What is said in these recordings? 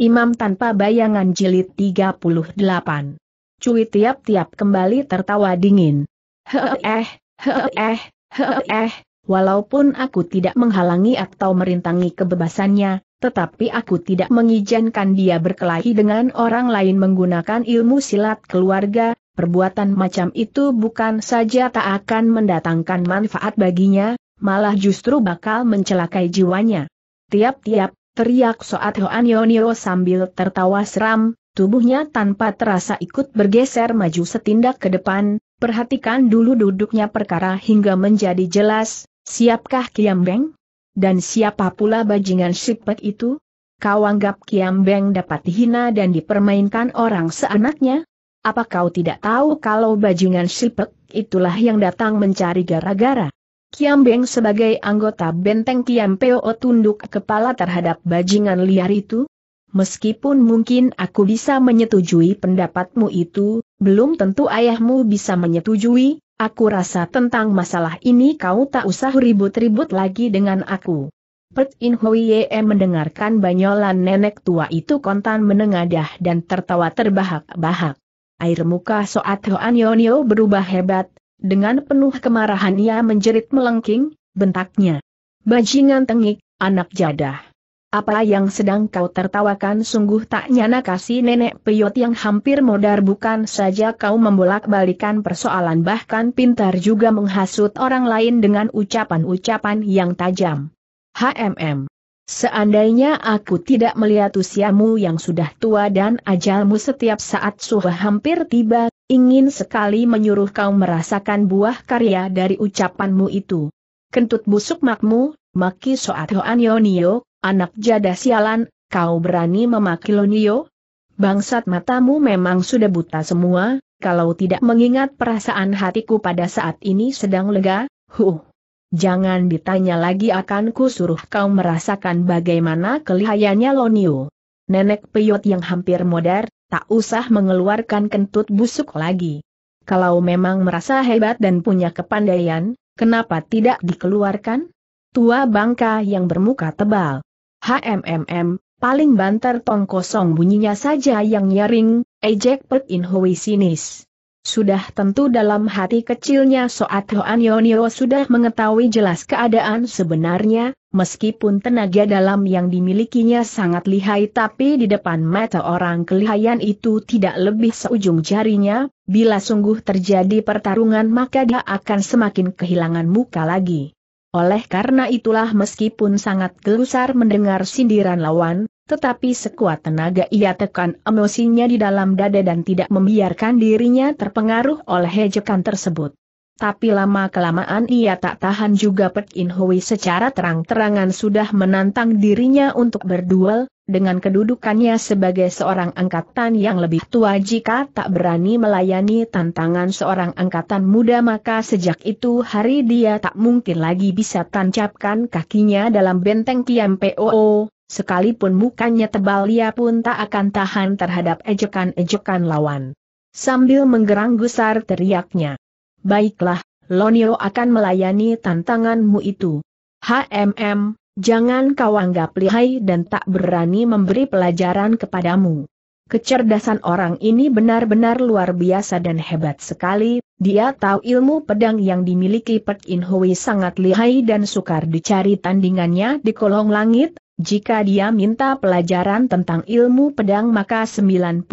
Imam tanpa bayangan jilid 38. Cui tiap-tiap kembali tertawa dingin. Heeh, heeh, heeh, walaupun aku tidak menghalangi atau merintangi kebebasannya, tetapi aku tidak mengizinkan dia berkelahi dengan orang lain menggunakan ilmu silat keluarga, perbuatan macam itu bukan saja tak akan mendatangkan manfaat baginya, malah justru bakal mencelakai jiwanya. Tiap-tiap, teriak Soat Hoan Yoniro sambil tertawa seram, tubuhnya tanpa terasa ikut bergeser maju setindak ke depan, perhatikan dulu duduknya perkara hingga menjadi jelas, siapkah Kiambeng? Dan siapa pula bajingan sipek itu? Kau anggap Kiambeng dapat dihina dan dipermainkan orang seanaknya? Apa kau tidak tahu kalau bajingan sipek itulah yang datang mencari gara-gara? Kiam Beng sebagai anggota benteng Kiam Peo tunduk kepala terhadap bajingan liar itu? Meskipun mungkin aku bisa menyetujui pendapatmu itu, belum tentu ayahmu bisa menyetujui, aku rasa tentang masalah ini kau tak usah ribut-ribut lagi dengan aku. Pet In Hoie mendengarkan banyolan nenek tua itu kontan menengadah dan tertawa terbahak-bahak. Air muka Soat Hoan Yonio berubah hebat, dengan penuh kemarahan ia menjerit melengking, bentaknya. Bajingan tengik, anak jadah. Apa yang sedang kau tertawakan sungguh tak nyana kasih nenek peyot yang hampir modar bukan saja kau membolak-balikan persoalan bahkan pintar juga menghasut orang lain dengan ucapan-ucapan yang tajam. HMM. Seandainya aku tidak melihat usiamu yang sudah tua dan ajalmu setiap saat suhu hampir tiba, ingin sekali menyuruh kau merasakan buah karya dari ucapanmu itu. Kentut busuk makmu, maki soat Hoanionio, anak jada sialan, kau berani memaki Lonio? Bangsat matamu memang sudah buta semua, kalau tidak mengingat perasaan hatiku pada saat ini sedang lega, huh. Jangan ditanya lagi akan ku suruh kau merasakan bagaimana kelihayannya Lonio. Nenek peyot yang hampir modern, tak usah mengeluarkan kentut busuk lagi. Kalau memang merasa hebat dan punya kepandaian, kenapa tidak dikeluarkan? Tua bangka yang bermuka tebal. HMMM, paling banter tong kosong bunyinya saja yang nyaring, ejek Pek In Hui sinis. Sudah tentu dalam hati kecilnya Soat Hoan Yonio sudah mengetahui jelas keadaan sebenarnya, Meskipun tenaga dalam yang dimilikinya sangat lihai tapi di depan mata orang kelihayan itu tidak lebih seujung jarinya, bila sungguh terjadi pertarungan maka dia akan semakin kehilangan muka lagi. Oleh karena itulah meskipun sangat gelusar mendengar sindiran lawan, tetapi sekuat tenaga ia tekan emosinya di dalam dada dan tidak membiarkan dirinya terpengaruh oleh hejekan tersebut. Tapi lama-kelamaan ia tak tahan juga Pek In Hui secara terang-terangan sudah menantang dirinya untuk berduel, dengan kedudukannya sebagai seorang angkatan yang lebih tua jika tak berani melayani tantangan seorang angkatan muda maka sejak itu hari dia tak mungkin lagi bisa tancapkan kakinya dalam benteng Kiam POO, sekalipun mukanya tebal ia pun tak akan tahan terhadap ejekan-ejekan lawan. Sambil menggerang gusar teriaknya. Baiklah, Lonio akan melayani tantanganmu itu. HMM, jangan kau anggap lihai dan tak berani memberi pelajaran kepadamu. Kecerdasan orang ini benar-benar luar biasa dan hebat sekali, dia tahu ilmu pedang yang dimiliki Pek In Hui sangat lihai dan sukar dicari tandingannya di kolong langit, jika dia minta pelajaran tentang ilmu pedang maka 99%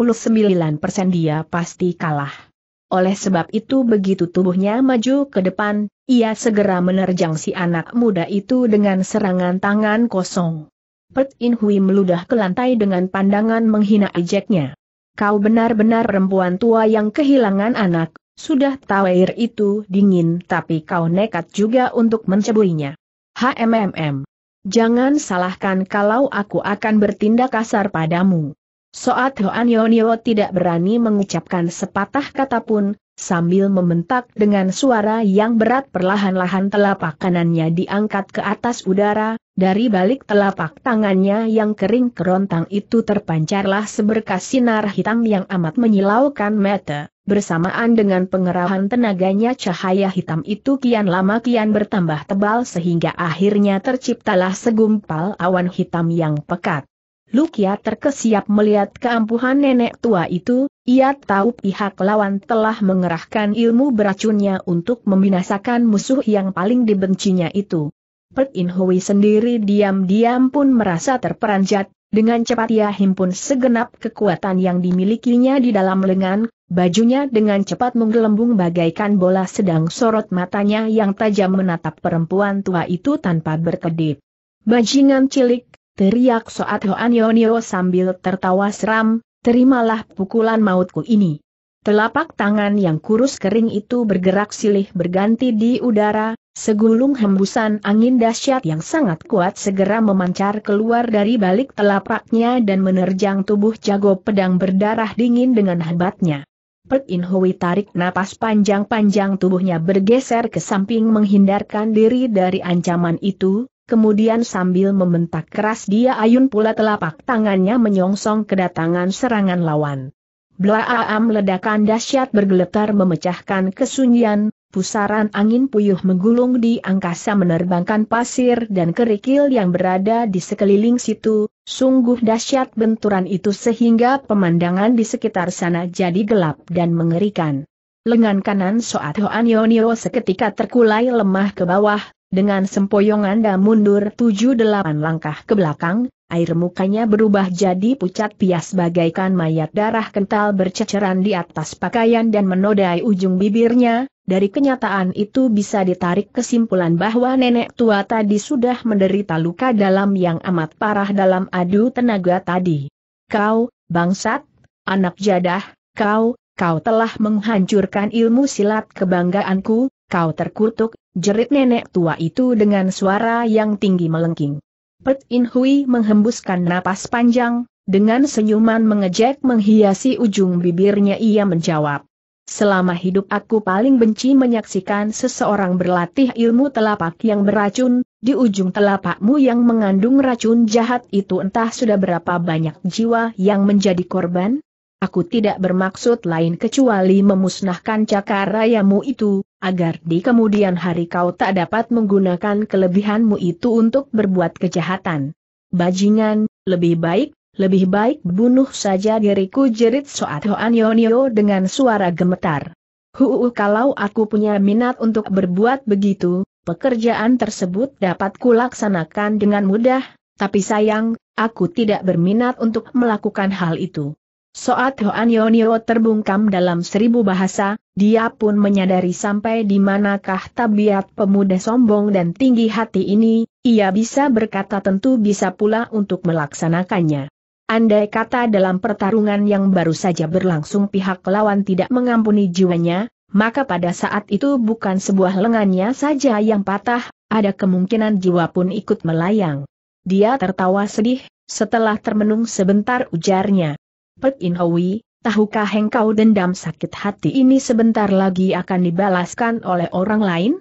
dia pasti kalah. Oleh sebab itu begitu tubuhnya maju ke depan, ia segera menerjang si anak muda itu dengan serangan tangan kosong. Pet In Hui meludah ke lantai dengan pandangan menghina ejeknya. Kau benar-benar perempuan tua yang kehilangan anak, sudah tahu air itu dingin tapi kau nekat juga untuk menceburinya. HMMM. Jangan salahkan kalau aku akan bertindak kasar padamu. Soat Hoan Yonio tidak berani mengucapkan sepatah kata pun, sambil membentak dengan suara yang berat perlahan-lahan telapak kanannya diangkat ke atas udara, dari balik telapak tangannya yang kering kerontang itu terpancarlah seberkas sinar hitam yang amat menyilaukan mata, bersamaan dengan pengerahan tenaganya cahaya hitam itu kian lama kian bertambah tebal sehingga akhirnya terciptalah segumpal awan hitam yang pekat. Lukia terkesiap melihat keampuhan nenek tua itu, ia tahu pihak lawan telah mengerahkan ilmu beracunnya untuk membinasakan musuh yang paling dibencinya itu. Pek In Hui sendiri diam-diam pun merasa terperanjat, dengan cepat ia himpun segenap kekuatan yang dimilikinya di dalam lengan, bajunya dengan cepat menggelembung bagaikan bola sedang sorot matanya yang tajam menatap perempuan tua itu tanpa berkedip. Bajingan cilik, teriak Soat Hoan Yonio sambil tertawa seram, terimalah pukulan mautku ini. Telapak tangan yang kurus kering itu bergerak silih berganti di udara, segulung hembusan angin dahsyat yang sangat kuat segera memancar keluar dari balik telapaknya dan menerjang tubuh jago pedang berdarah dingin dengan hebatnya. Pek In Hui tarik napas panjang-panjang tubuhnya bergeser ke samping menghindarkan diri dari ancaman itu, Kemudian sambil membentak keras dia ayun pula telapak tangannya menyongsong kedatangan serangan lawan. Blaam ledakan dahsyat bergeletar memecahkan kesunyian, pusaran angin puyuh menggulung di angkasa menerbangkan pasir dan kerikil yang berada di sekeliling situ, sungguh dahsyat benturan itu sehingga pemandangan di sekitar sana jadi gelap dan mengerikan. Lengan kanan Soat Hoan Yonio seketika terkulai lemah ke bawah, dengan sempoyongan dan mundur tujuh delapan langkah ke belakang, air mukanya berubah jadi pucat pias bagaikan mayat darah kental berceceran di atas pakaian dan menodai ujung bibirnya, dari kenyataan itu bisa ditarik kesimpulan bahwa nenek tua tadi sudah menderita luka dalam yang amat parah dalam adu tenaga tadi. Kau, bangsat, anak jadah, kau, kau telah menghancurkan ilmu silat kebanggaanku, kau terkutuk, Jerit nenek tua itu dengan suara yang tinggi melengking. Pet In Hui menghembuskan napas panjang, dengan senyuman mengejek menghiasi ujung bibirnya ia menjawab. Selama hidup aku paling benci menyaksikan seseorang berlatih ilmu telapak yang beracun, di ujung telapakmu yang mengandung racun jahat itu entah sudah berapa banyak jiwa yang menjadi korban? Aku tidak bermaksud lain kecuali memusnahkan cakar cakarayamu itu, agar di kemudian hari kau tak dapat menggunakan kelebihanmu itu untuk berbuat kejahatan. Bajingan, lebih baik, lebih baik bunuh saja diriku jerit Soat Hoan Yonio dengan suara gemetar. Huu kalau aku punya minat untuk berbuat begitu, pekerjaan tersebut dapat kulaksanakan dengan mudah, tapi sayang, aku tidak berminat untuk melakukan hal itu. Soat Hoan Yonio terbungkam dalam seribu bahasa, dia pun menyadari sampai di manakah tabiat pemuda sombong dan tinggi hati ini, ia bisa berkata tentu bisa pula untuk melaksanakannya. Andai kata dalam pertarungan yang baru saja berlangsung pihak lawan tidak mengampuni jiwanya, maka pada saat itu bukan sebuah lengannya saja yang patah, ada kemungkinan jiwa pun ikut melayang. Dia tertawa sedih, setelah termenung sebentar ujarnya. Pek In Hoi, tahukah engkau dendam sakit hati ini sebentar lagi akan dibalaskan oleh orang lain?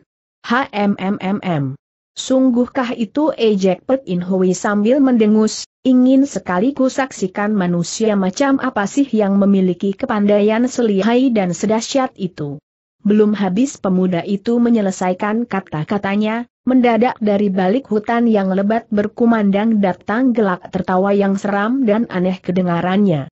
HMMMM. Sungguhkah itu ejek Pek In Hui sambil mendengus, ingin sekali ku saksikan manusia macam apa sih yang memiliki kepandaian selihai dan sedahsyat itu. Belum habis pemuda itu menyelesaikan kata-katanya, mendadak dari balik hutan yang lebat berkumandang datang gelak tertawa yang seram dan aneh kedengarannya.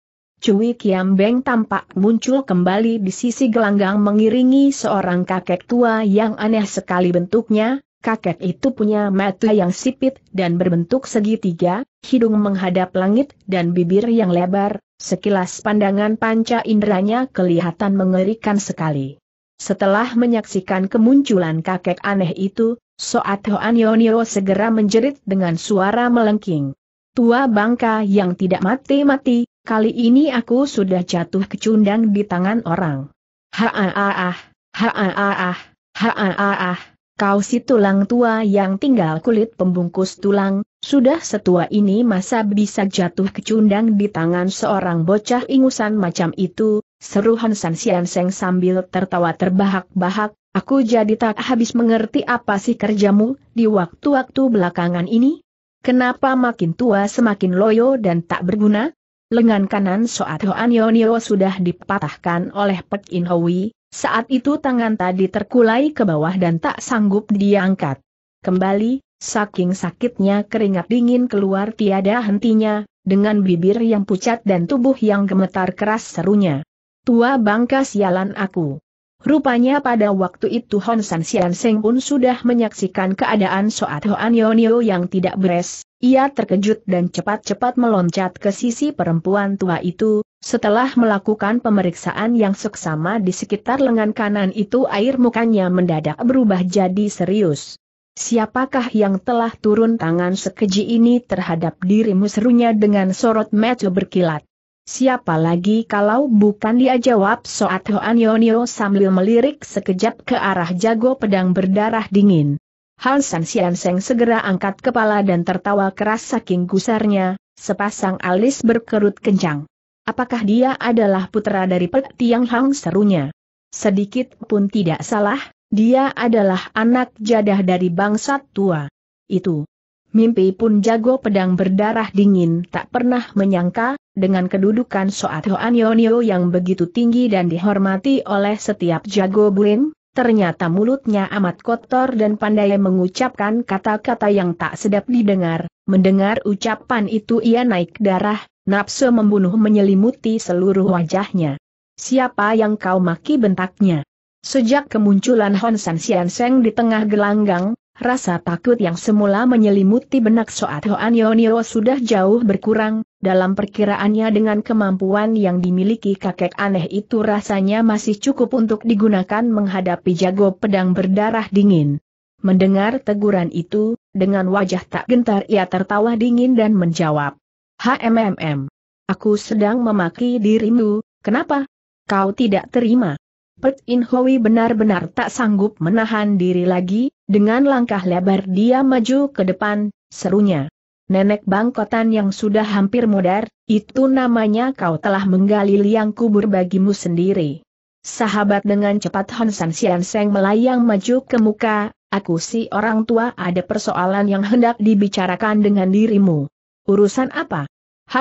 Cui Kiam Beng tampak muncul kembali di sisi gelanggang mengiringi seorang kakek tua yang aneh sekali bentuknya, kakek itu punya mata yang sipit dan berbentuk segitiga, hidung menghadap langit dan bibir yang lebar, sekilas pandangan panca inderanya kelihatan mengerikan sekali. Setelah menyaksikan kemunculan kakek aneh itu, Soat Hoan Yonio segera menjerit dengan suara melengking. Tua bangka yang tidak mati-mati, Kali ini aku sudah jatuh kecundang di tangan orang. Ha-ah-ah, ha ah kau si tulang tua yang tinggal kulit pembungkus tulang, sudah setua ini masa bisa jatuh kecundang di tangan seorang bocah ingusan macam itu, seru Hansan Sian Seng sambil tertawa terbahak-bahak, aku jadi tak habis mengerti apa sih kerjamu di waktu-waktu belakangan ini? Kenapa makin tua semakin loyo dan tak berguna? lengan kanan Soat Hoan Yonio sudah dipatahkan oleh Pek In Hoi, saat itu tangan tadi terkulai ke bawah dan tak sanggup diangkat. Kembali, saking sakitnya keringat dingin keluar tiada hentinya, dengan bibir yang pucat dan tubuh yang gemetar keras serunya. Tua bangka sialan aku. Rupanya pada waktu itu Hon San Sian Seng pun sudah menyaksikan keadaan Soat Hoan Yonio yang tidak beres, ia terkejut dan cepat-cepat meloncat ke sisi perempuan tua itu, setelah melakukan pemeriksaan yang seksama di sekitar lengan kanan itu air mukanya mendadak berubah jadi serius. Siapakah yang telah turun tangan sekeji ini terhadap dirimu serunya dengan sorot mata berkilat? Siapa lagi kalau bukan dia jawab Soat Hoan Yonio sambil melirik sekejap ke arah jago pedang berdarah dingin. Hal San Sianseng segera angkat kepala dan tertawa keras saking gusarnya, sepasang alis berkerut kencang. Apakah dia adalah putra dari Pek Tiang Hang serunya? Sedikit pun tidak salah, dia adalah anak jadah dari bangsa tua. Itu. Mimpi pun jago pedang berdarah dingin tak pernah menyangka, dengan kedudukan Soat Hoan Yonio yang begitu tinggi dan dihormati oleh setiap jago bulim, Ternyata mulutnya amat kotor dan pandai mengucapkan kata-kata yang tak sedap didengar. Mendengar ucapan itu ia naik darah, nafsu membunuh menyelimuti seluruh wajahnya. Siapa yang kau maki bentaknya? Sejak kemunculan Hon San Sian Seng di tengah gelanggang, Rasa takut yang semula menyelimuti benak Soat Hoan Yonio sudah jauh berkurang, dalam perkiraannya dengan kemampuan yang dimiliki kakek aneh itu rasanya masih cukup untuk digunakan menghadapi jago pedang berdarah dingin. Mendengar teguran itu, dengan wajah tak gentar ia tertawa dingin dan menjawab. HMMM. Aku sedang memaki dirimu, kenapa? Kau tidak terima. Pet In Hoi benar-benar tak sanggup menahan diri lagi, dengan langkah lebar dia maju ke depan, serunya. Nenek bangkotan yang sudah hampir modar, itu namanya kau telah menggali liang kubur bagimu sendiri. Sahabat dengan cepat San Sian Seng melayang maju ke muka, aku si orang tua ada persoalan yang hendak dibicarakan dengan dirimu. Urusan apa?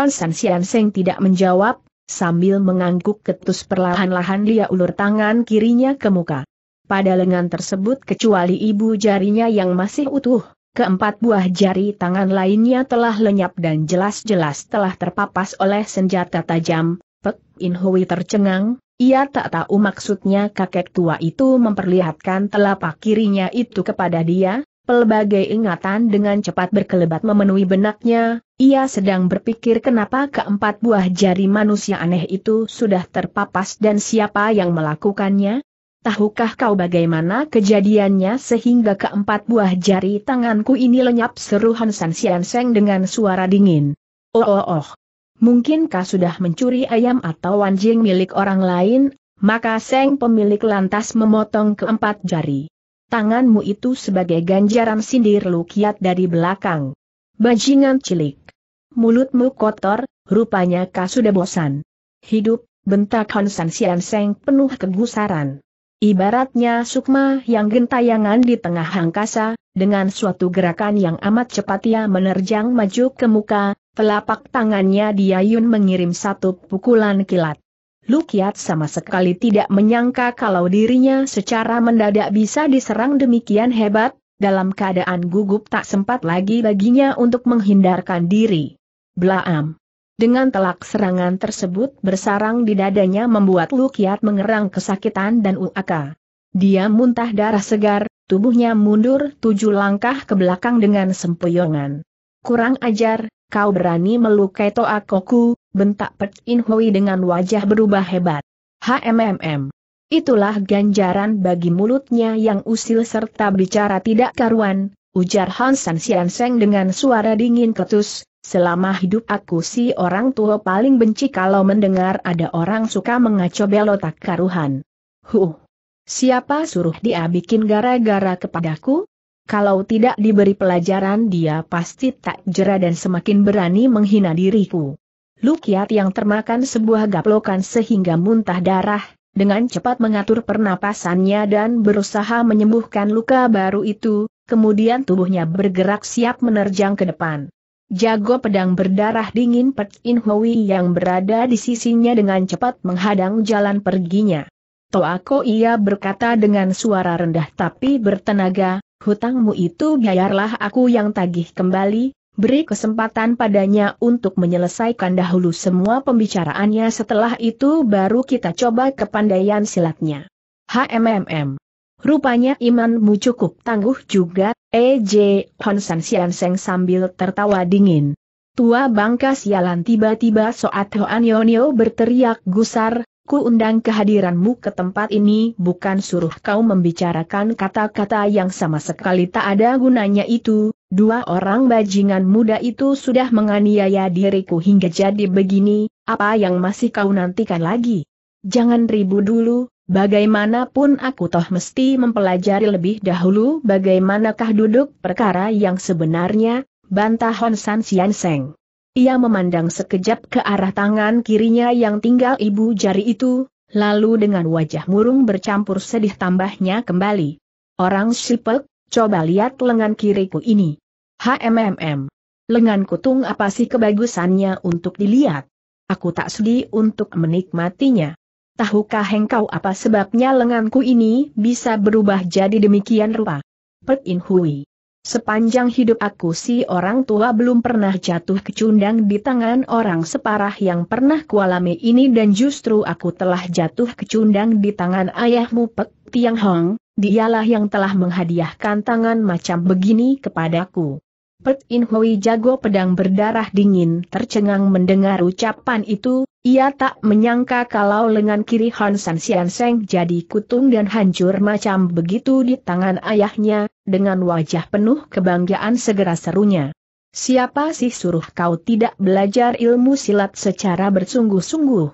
San Sian Seng tidak menjawab, sambil mengangguk ketus perlahan-lahan dia ulur tangan kirinya ke muka pada lengan tersebut kecuali ibu jarinya yang masih utuh, keempat buah jari tangan lainnya telah lenyap dan jelas-jelas telah terpapas oleh senjata tajam, Pek In Hui tercengang, ia tak tahu maksudnya kakek tua itu memperlihatkan telapak kirinya itu kepada dia, pelbagai ingatan dengan cepat berkelebat memenuhi benaknya, ia sedang berpikir kenapa keempat buah jari manusia aneh itu sudah terpapas dan siapa yang melakukannya, Tahukah kau bagaimana kejadiannya sehingga keempat buah jari tanganku ini lenyap seru Hansan Sian Seng dengan suara dingin. Oh oh oh. Mungkinkah sudah mencuri ayam atau anjing milik orang lain, maka Seng pemilik lantas memotong keempat jari. Tanganmu itu sebagai ganjaran sindir lukiat dari belakang. Bajingan cilik. Mulutmu kotor, rupanya kau sudah bosan. Hidup, bentak Hansan Sian Seng penuh kegusaran. Ibaratnya sukma yang gentayangan di tengah angkasa, dengan suatu gerakan yang amat cepat ia menerjang maju ke muka, telapak tangannya diayun mengirim satu pukulan kilat. Lukiat sama sekali tidak menyangka kalau dirinya secara mendadak bisa diserang demikian hebat, dalam keadaan gugup tak sempat lagi baginya untuk menghindarkan diri. Blaam! Dengan telak serangan tersebut bersarang di dadanya membuat Lukiat mengerang kesakitan dan uaka. Dia muntah darah segar, tubuhnya mundur tujuh langkah ke belakang dengan sempoyongan. Kurang ajar, kau berani melukai Toakoku, bentak Pet In Hui dengan wajah berubah hebat. HMMM. Itulah ganjaran bagi mulutnya yang usil serta bicara tidak karuan, ujar Hansan Sianseng dengan suara dingin ketus, Selama hidup aku si orang tua paling benci kalau mendengar ada orang suka mengacau belotak karuhan. Huh. Siapa suruh dia bikin gara-gara kepadaku? Kalau tidak diberi pelajaran dia pasti tak jera dan semakin berani menghina diriku. Lukiat yang termakan sebuah gaplokan sehingga muntah darah, dengan cepat mengatur pernapasannya dan berusaha menyembuhkan luka baru itu, kemudian tubuhnya bergerak siap menerjang ke depan. Jago pedang berdarah dingin Pet In Hui yang berada di sisinya dengan cepat menghadang jalan perginya. Toako ia berkata dengan suara rendah tapi bertenaga, hutangmu itu biarlah aku yang tagih kembali, beri kesempatan padanya untuk menyelesaikan dahulu semua pembicaraannya setelah itu baru kita coba kepandaian silatnya. HMMM Rupanya imanmu cukup tangguh juga, E.J. Honsan Sian Seng sambil tertawa dingin. Tua bangka sialan tiba-tiba Soat Hoan Yonio berteriak gusar, ku undang kehadiranmu ke tempat ini bukan suruh kau membicarakan kata-kata yang sama sekali tak ada gunanya itu, Dua orang bajingan muda itu sudah menganiaya diriku hingga jadi begini, apa yang masih kau nantikan lagi? Jangan ribu dulu, Bagaimanapun aku toh mesti mempelajari lebih dahulu bagaimanakah duduk perkara yang sebenarnya, bantah Hon San Sian Seng. Ia memandang sekejap ke arah tangan kirinya yang tinggal ibu jari itu, lalu dengan wajah murung bercampur sedih tambahnya kembali. Orang sipek, coba lihat lengan kiriku ini. HMMM. Lengan kutung apa sih kebagusannya untuk dilihat? Aku tak sudi untuk menikmatinya tahukah engkau apa sebabnya lenganku ini bisa berubah jadi demikian rupa? Pek In Hui. Sepanjang hidup aku si orang tua belum pernah jatuh kecundang di tangan orang separah yang pernah kualami ini dan justru aku telah jatuh kecundang di tangan ayahmu Pek Tiang Hong, dialah yang telah menghadiahkan tangan macam begini kepadaku. Pek In Hui jago pedang berdarah dingin tercengang mendengar ucapan itu, ia tak menyangka kalau lengan kiri Han San Sian Seng jadi kutung dan hancur macam begitu di tangan ayahnya, dengan wajah penuh kebanggaan segera serunya. Siapa sih suruh kau tidak belajar ilmu silat secara bersungguh-sungguh?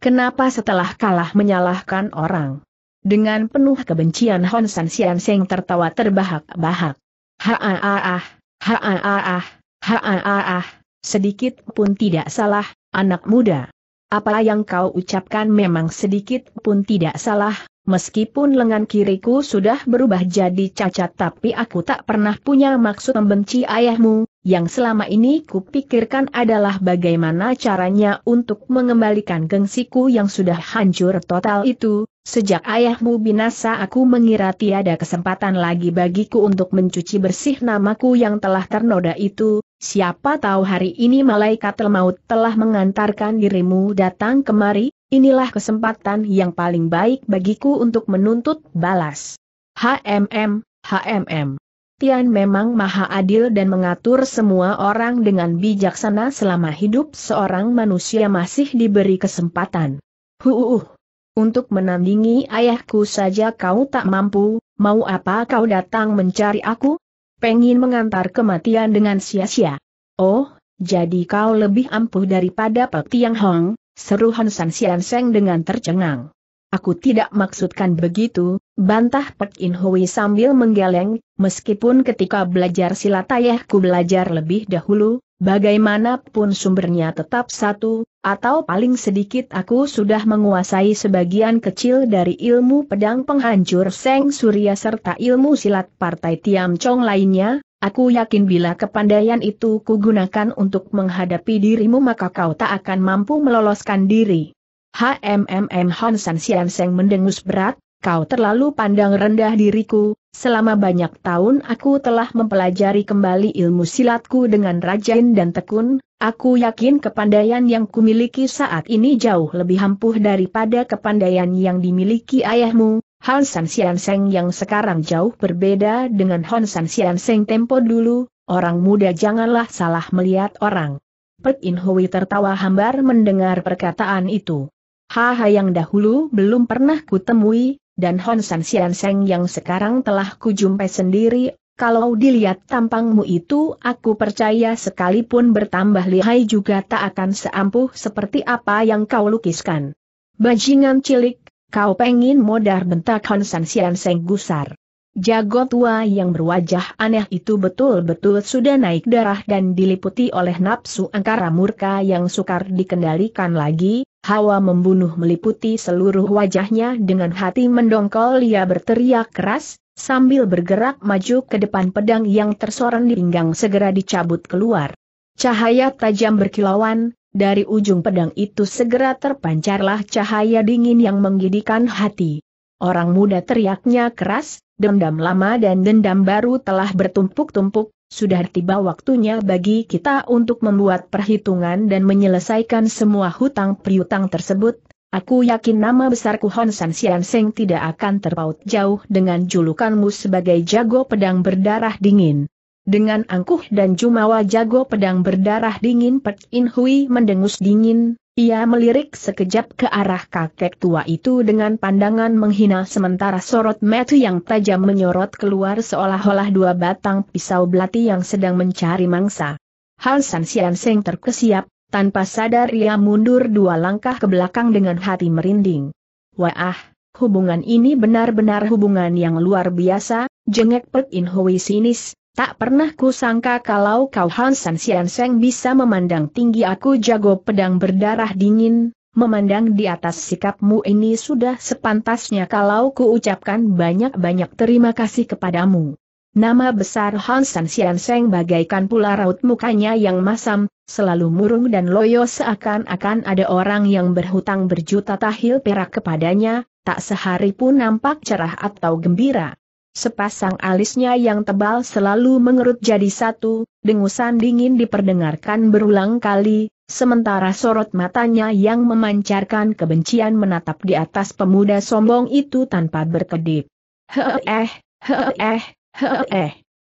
Kenapa setelah kalah menyalahkan orang? Dengan penuh kebencian Hon San Sian Seng tertawa terbahak-bahak. Ha-ah-ah, ha-ah-ah, ha-ah-ah, sedikit pun tidak salah, anak muda. Apa yang kau ucapkan memang sedikit pun tidak salah, meskipun lengan kiriku sudah berubah jadi cacat tapi aku tak pernah punya maksud membenci ayahmu, yang selama ini kupikirkan adalah bagaimana caranya untuk mengembalikan gengsiku yang sudah hancur total itu, Sejak ayahmu binasa aku mengira tiada kesempatan lagi bagiku untuk mencuci bersih namaku yang telah ternoda itu, Siapa tahu hari ini malaikat maut telah mengantarkan dirimu datang kemari, inilah kesempatan yang paling baik bagiku untuk menuntut balas. HMM, HMM. Tian memang maha adil dan mengatur semua orang dengan bijaksana selama hidup seorang manusia masih diberi kesempatan. Huuuh. Untuk menandingi ayahku saja kau tak mampu, mau apa kau datang mencari aku? pengin mengantar kematian dengan sia-sia. Oh, jadi kau lebih ampuh daripada Pek Tiang Hong, seru Han San Sian Seng dengan tercengang. Aku tidak maksudkan begitu, bantah Pek In Hui sambil menggeleng, meskipun ketika belajar silat ayahku belajar lebih dahulu, bagaimanapun sumbernya tetap satu, atau paling sedikit aku sudah menguasai sebagian kecil dari ilmu pedang penghancur Seng Surya serta ilmu silat partai Tiam Chong lainnya, aku yakin bila kepandaian itu kugunakan untuk menghadapi dirimu maka kau tak akan mampu meloloskan diri. HMMM San Sian Seng mendengus berat, kau terlalu pandang rendah diriku, selama banyak tahun aku telah mempelajari kembali ilmu silatku dengan rajin dan tekun, aku yakin kepandaian yang kumiliki saat ini jauh lebih ampuh daripada kepandaian yang dimiliki ayahmu, Han San Sian Seng yang sekarang jauh berbeda dengan Han San Sian Seng tempo dulu, orang muda janganlah salah melihat orang. Pek In Hui tertawa hambar mendengar perkataan itu. Haha yang dahulu belum pernah kutemui, dan Hon San Sian Seng yang sekarang telah kujumpai sendiri, kalau dilihat tampangmu itu aku percaya sekalipun bertambah lihai juga tak akan seampuh seperti apa yang kau lukiskan. Bajingan cilik, kau pengin modar bentak Hon San Sian Seng gusar. Jago tua yang berwajah aneh itu betul-betul sudah naik darah dan diliputi oleh nafsu angkara murka yang sukar dikendalikan lagi, Hawa membunuh meliputi seluruh wajahnya dengan hati mendongkol ia berteriak keras, sambil bergerak maju ke depan pedang yang tersorong di pinggang segera dicabut keluar. Cahaya tajam berkilauan, dari ujung pedang itu segera terpancarlah cahaya dingin yang menggidikan hati. Orang muda teriaknya keras, dendam lama dan dendam baru telah bertumpuk-tumpuk, sudah tiba waktunya bagi kita untuk membuat perhitungan dan menyelesaikan semua hutang priutang tersebut. Aku yakin nama besarku Hon San Sian Seng tidak akan terpaut jauh dengan julukanmu sebagai jago pedang berdarah dingin. Dengan angkuh dan jumawa jago pedang berdarah dingin Pek In Hui mendengus dingin, ia melirik sekejap ke arah kakek tua itu dengan pandangan menghina sementara sorot metu yang tajam menyorot keluar seolah-olah dua batang pisau belati yang sedang mencari mangsa. Hal San Sian Seng terkesiap, tanpa sadar ia mundur dua langkah ke belakang dengan hati merinding. Wah, hubungan ini benar-benar hubungan yang luar biasa, jengek Pek In Hui sinis, Tak pernah ku sangka kalau kau Hansan Sian Seng bisa memandang tinggi aku jago pedang berdarah dingin, memandang di atas sikapmu ini sudah sepantasnya kalau ku ucapkan banyak-banyak terima kasih kepadamu. Nama besar Hansan Sian Seng bagaikan pula raut mukanya yang masam, selalu murung dan loyo seakan-akan ada orang yang berhutang berjuta tahil perak kepadanya, tak sehari pun nampak cerah atau gembira. Sepasang alisnya yang tebal selalu mengerut jadi satu, dengusan dingin diperdengarkan berulang kali, sementara sorot matanya yang memancarkan kebencian menatap di atas pemuda sombong itu tanpa berkedip. Heeh, heeh, heeh.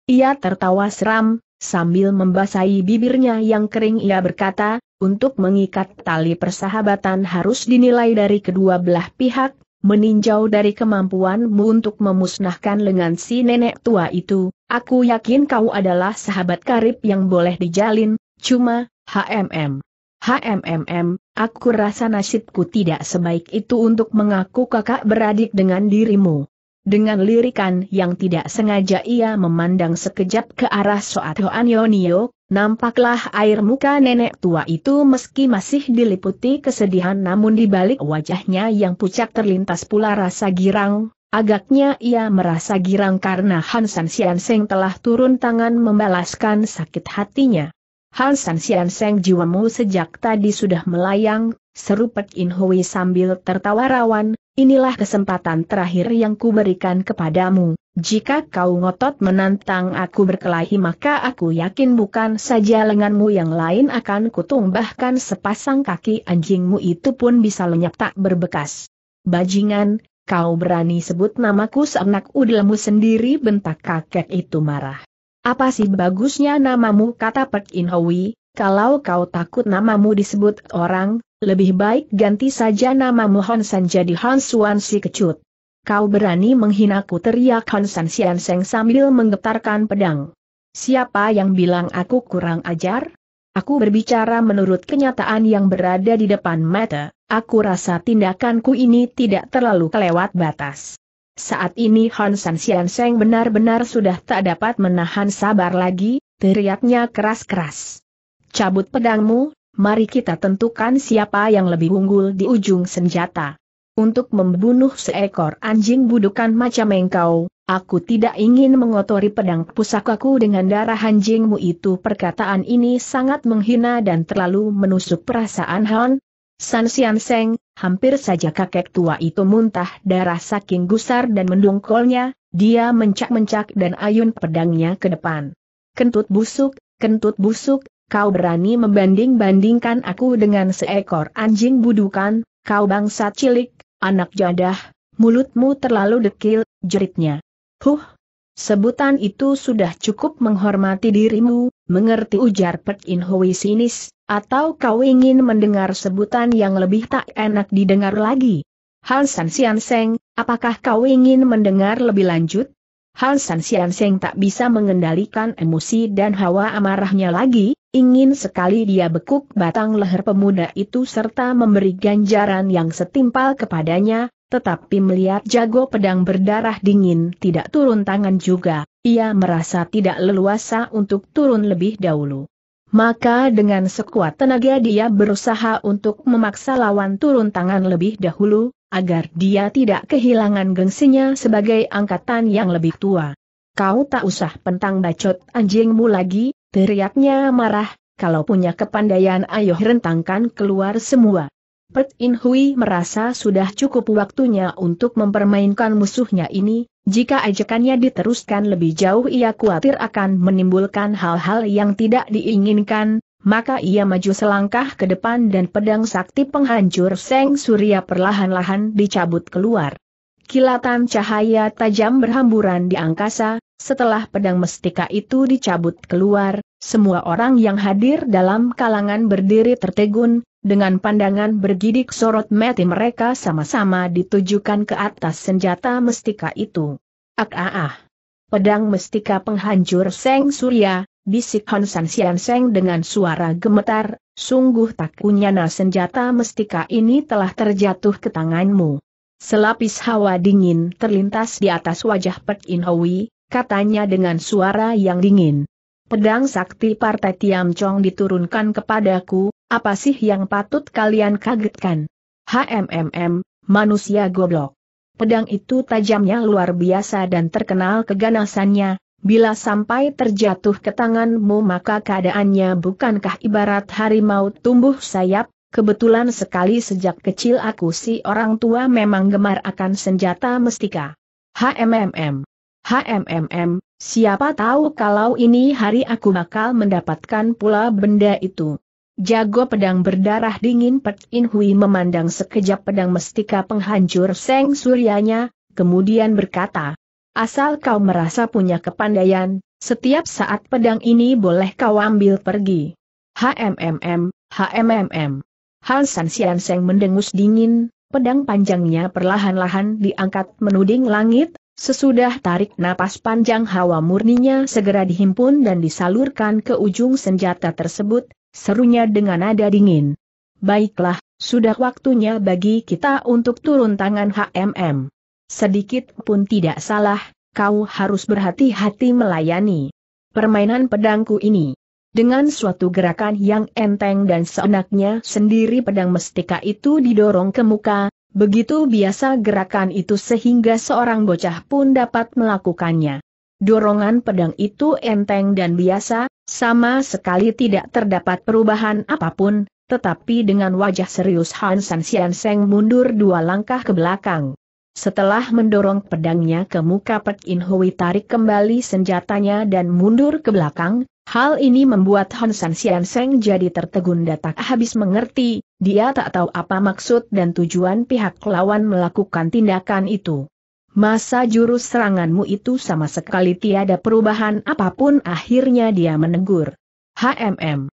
Ia tertawa seram, sambil membasahi bibirnya yang kering ia berkata, untuk mengikat tali persahabatan harus dinilai dari kedua belah pihak, meninjau dari kemampuanmu untuk memusnahkan lengan si nenek tua itu, aku yakin kau adalah sahabat karib yang boleh dijalin, cuma, HMM. HMMM, aku rasa nasibku tidak sebaik itu untuk mengaku kakak beradik dengan dirimu. Dengan lirikan yang tidak sengaja ia memandang sekejap ke arah Soat Hoan Yonio, nampaklah air muka nenek tua itu meski masih diliputi kesedihan namun di balik wajahnya yang pucat terlintas pula rasa girang, Agaknya ia merasa girang karena Hansan Seng telah turun tangan membalaskan sakit hatinya. Hansan Seng jiwamu sejak tadi sudah melayang, seru Pek In Hui sambil tertawa rawan, Inilah kesempatan terakhir yang kuberikan kepadamu, jika kau ngotot menantang aku berkelahi maka aku yakin bukan saja lenganmu yang lain akan kutung bahkan sepasang kaki anjingmu itu pun bisa lenyap tak berbekas. Bajingan, kau berani sebut namaku seenak udelmu sendiri bentak kakek itu marah. Apa sih bagusnya namamu kata Pek In Hoi, kalau kau takut namamu disebut orang, lebih baik ganti saja nama Mohon San jadi Hansuan si kecut. Kau berani menghinaku teriak Honsan Sian sambil menggetarkan pedang. Siapa yang bilang aku kurang ajar? Aku berbicara menurut kenyataan yang berada di depan mata, aku rasa tindakanku ini tidak terlalu kelewat batas. Saat ini Honsan Sian benar-benar sudah tak dapat menahan sabar lagi, teriaknya keras-keras. Cabut pedangmu, mari kita tentukan siapa yang lebih unggul di ujung senjata. Untuk membunuh seekor anjing budukan macam engkau, aku tidak ingin mengotori pedang pusakaku dengan darah anjingmu itu perkataan ini sangat menghina dan terlalu menusuk perasaan Han. San Sian Seng, hampir saja kakek tua itu muntah darah saking gusar dan mendongkolnya, dia mencak-mencak dan ayun pedangnya ke depan. Kentut busuk, kentut busuk, kau berani membanding-bandingkan aku dengan seekor anjing budukan, kau bangsa cilik, anak jadah, mulutmu terlalu dekil, jeritnya. Huh! Sebutan itu sudah cukup menghormati dirimu, mengerti ujar Pek In Hui sinis, atau kau ingin mendengar sebutan yang lebih tak enak didengar lagi? Han San Sian Seng, apakah kau ingin mendengar lebih lanjut? Han San Sian Seng tak bisa mengendalikan emosi dan hawa amarahnya lagi, Ingin sekali dia bekuk batang leher pemuda itu serta memberi ganjaran yang setimpal kepadanya, tetapi melihat jago pedang berdarah dingin tidak turun tangan juga, ia merasa tidak leluasa untuk turun lebih dahulu. Maka dengan sekuat tenaga dia berusaha untuk memaksa lawan turun tangan lebih dahulu, agar dia tidak kehilangan gengsinya sebagai angkatan yang lebih tua. Kau tak usah pentang bacot anjingmu lagi, Teriaknya marah, kalau punya kepandaian ayo rentangkan keluar semua. Pet In Hui merasa sudah cukup waktunya untuk mempermainkan musuhnya ini, jika ajakannya diteruskan lebih jauh ia khawatir akan menimbulkan hal-hal yang tidak diinginkan, maka ia maju selangkah ke depan dan pedang sakti penghancur Seng Surya perlahan-lahan dicabut keluar. Kilatan cahaya tajam berhamburan di angkasa, setelah pedang mestika itu dicabut keluar, semua orang yang hadir dalam kalangan berdiri tertegun, dengan pandangan bergidik sorot mati mereka sama-sama ditujukan ke atas senjata mestika itu. Ak ah ah. Pedang mestika penghancur Seng Surya, bisik Hon San Sian Seng dengan suara gemetar, sungguh tak kunyana senjata mestika ini telah terjatuh ke tanganmu. Selapis hawa dingin terlintas di atas wajah Pek In Hui, katanya dengan suara yang dingin. Pedang sakti Partai Tiam Chong diturunkan kepadaku, apa sih yang patut kalian kagetkan? HMMM, manusia goblok. Pedang itu tajamnya luar biasa dan terkenal keganasannya, bila sampai terjatuh ke tanganmu maka keadaannya bukankah ibarat harimau tumbuh sayap, Kebetulan sekali sejak kecil aku si orang tua memang gemar akan senjata mestika. HMMM. HMMM, siapa tahu kalau ini hari aku bakal mendapatkan pula benda itu. Jago pedang berdarah dingin Pet In Hui memandang sekejap pedang mestika penghancur seng suryanya, kemudian berkata, Asal kau merasa punya kepandaian, setiap saat pedang ini boleh kau ambil pergi. HMMM, HMMM. Hal San Sian Seng mendengus dingin, pedang panjangnya perlahan-lahan diangkat menuding langit, sesudah tarik napas panjang hawa murninya segera dihimpun dan disalurkan ke ujung senjata tersebut, serunya dengan nada dingin. Baiklah, sudah waktunya bagi kita untuk turun tangan HMM. Sedikit pun tidak salah, kau harus berhati-hati melayani permainan pedangku ini. Dengan suatu gerakan yang enteng dan seenaknya sendiri pedang mestika itu didorong ke muka, begitu biasa gerakan itu sehingga seorang bocah pun dapat melakukannya. Dorongan pedang itu enteng dan biasa, sama sekali tidak terdapat perubahan apapun, tetapi dengan wajah serius Han San Sian Seng mundur dua langkah ke belakang. Setelah mendorong pedangnya ke muka Pek In Hui tarik kembali senjatanya dan mundur ke belakang, Hal ini membuat Hon San Sian Seng jadi tertegun datang habis mengerti, dia tak tahu apa maksud dan tujuan pihak lawan melakukan tindakan itu. Masa jurus seranganmu itu sama sekali tiada perubahan apapun akhirnya dia menegur. HMM.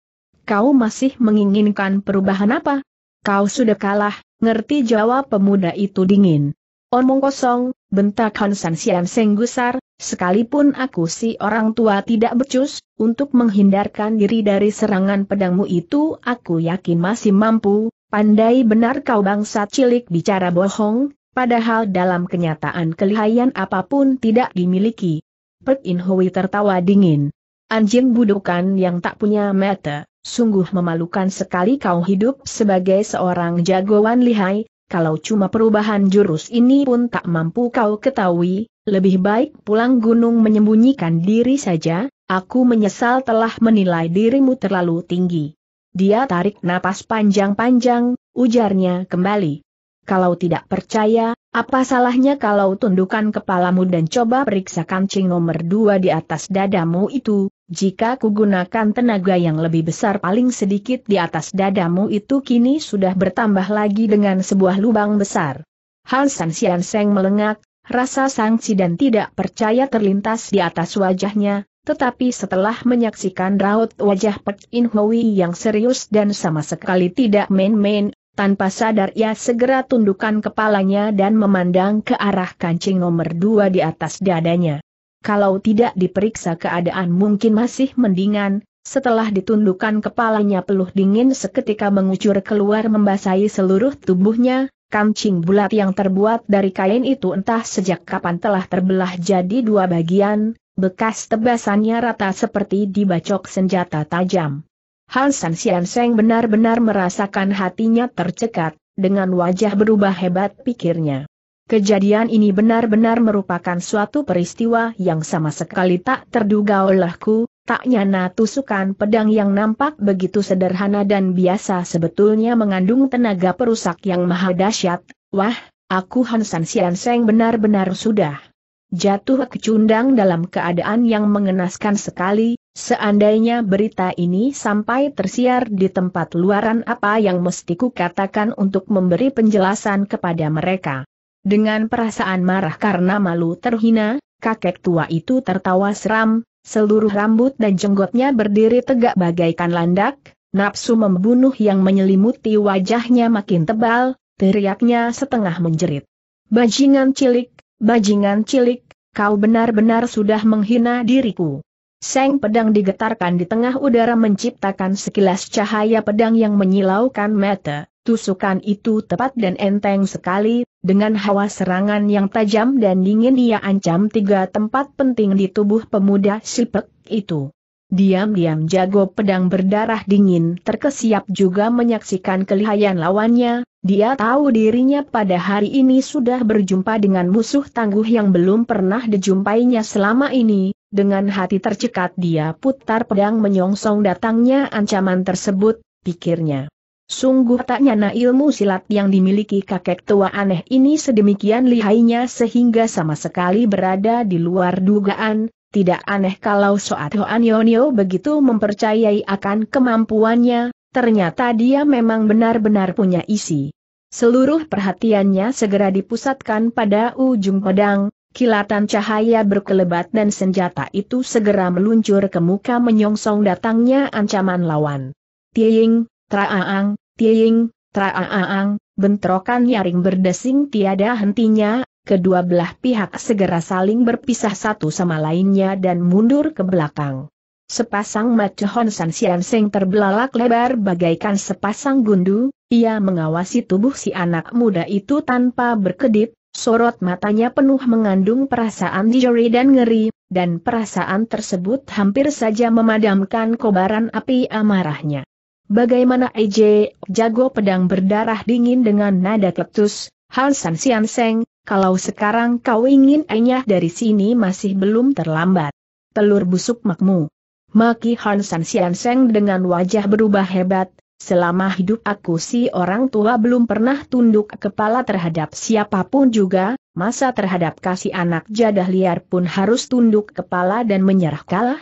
Kau masih menginginkan perubahan apa? Kau sudah kalah, ngerti jawab pemuda itu dingin. Omong kosong, bentak Honsan Siam Seng gusar, sekalipun aku si orang tua tidak becus, untuk menghindarkan diri dari serangan pedangmu itu aku yakin masih mampu, pandai benar kau bangsa cilik bicara bohong, padahal dalam kenyataan kelihayan apapun tidak dimiliki. Pek In Hui tertawa dingin. Anjing budukan yang tak punya mata, sungguh memalukan sekali kau hidup sebagai seorang jagoan lihai, kalau cuma perubahan jurus ini pun tak mampu kau ketahui, lebih baik pulang gunung menyembunyikan diri saja, aku menyesal telah menilai dirimu terlalu tinggi. Dia tarik napas panjang-panjang, ujarnya kembali. Kalau tidak percaya, apa salahnya kalau tundukan kepalamu dan coba periksa kancing nomor dua di atas dadamu itu, jika kugunakan tenaga yang lebih besar paling sedikit di atas dadamu itu kini sudah bertambah lagi dengan sebuah lubang besar. Hal San Sian Seng melengak, rasa sangsi dan tidak percaya terlintas di atas wajahnya, tetapi setelah menyaksikan raut wajah Pek In Hui yang serius dan sama sekali tidak main-main, tanpa sadar ia segera tundukkan kepalanya dan memandang ke arah kancing nomor dua di atas dadanya kalau tidak diperiksa keadaan mungkin masih mendingan, setelah ditundukkan kepalanya peluh dingin seketika mengucur keluar membasahi seluruh tubuhnya, kancing bulat yang terbuat dari kain itu entah sejak kapan telah terbelah jadi dua bagian, bekas tebasannya rata seperti dibacok senjata tajam. Hansan Sian Seng benar-benar merasakan hatinya tercekat, dengan wajah berubah hebat pikirnya. Kejadian ini benar-benar merupakan suatu peristiwa yang sama sekali tak terduga olehku, tak nyana tusukan pedang yang nampak begitu sederhana dan biasa sebetulnya mengandung tenaga perusak yang maha dahsyat. Wah, aku Hansan Sian Seng benar-benar sudah jatuh kecundang dalam keadaan yang mengenaskan sekali, seandainya berita ini sampai tersiar di tempat luaran apa yang mesti kukatakan untuk memberi penjelasan kepada mereka. Dengan perasaan marah karena malu terhina, kakek tua itu tertawa seram, seluruh rambut dan jenggotnya berdiri tegak bagaikan landak, nafsu membunuh yang menyelimuti wajahnya makin tebal, teriaknya setengah menjerit. Bajingan cilik, bajingan cilik, kau benar-benar sudah menghina diriku. Seng pedang digetarkan di tengah udara menciptakan sekilas cahaya pedang yang menyilaukan mata. Tusukan itu tepat dan enteng sekali, dengan hawa serangan yang tajam dan dingin ia ancam tiga tempat penting di tubuh pemuda Sipek itu. Diam-diam jago pedang berdarah dingin terkesiap juga menyaksikan kelihayan lawannya, dia tahu dirinya pada hari ini sudah berjumpa dengan musuh tangguh yang belum pernah dijumpainya selama ini, dengan hati tercekat dia putar pedang menyongsong datangnya ancaman tersebut, pikirnya. Sungguh tak nyana ilmu silat yang dimiliki kakek tua aneh ini sedemikian lihainya sehingga sama sekali berada di luar dugaan, tidak aneh kalau Soat Hoan Yonio begitu mempercayai akan kemampuannya, ternyata dia memang benar-benar punya isi. Seluruh perhatiannya segera dipusatkan pada ujung pedang, kilatan cahaya berkelebat dan senjata itu segera meluncur ke muka menyongsong datangnya ancaman lawan. Tiing, Traaang, tiing, traaang, bentrokan nyaring berdesing tiada hentinya, kedua belah pihak segera saling berpisah satu sama lainnya dan mundur ke belakang. Sepasang Macuhon San Sian Seng terbelalak lebar bagaikan sepasang gundu, ia mengawasi tubuh si anak muda itu tanpa berkedip, sorot matanya penuh mengandung perasaan dijeri dan ngeri, dan perasaan tersebut hampir saja memadamkan kobaran api amarahnya. Bagaimana EJ, jago pedang berdarah dingin dengan nada kletus, Hansan Sian Seng, kalau sekarang kau ingin enyah dari sini masih belum terlambat. Telur busuk makmu. Maki Hansan Sian Seng dengan wajah berubah hebat, selama hidup aku si orang tua belum pernah tunduk kepala terhadap siapapun juga, masa terhadap kasih anak jadah liar pun harus tunduk kepala dan menyerah kalah?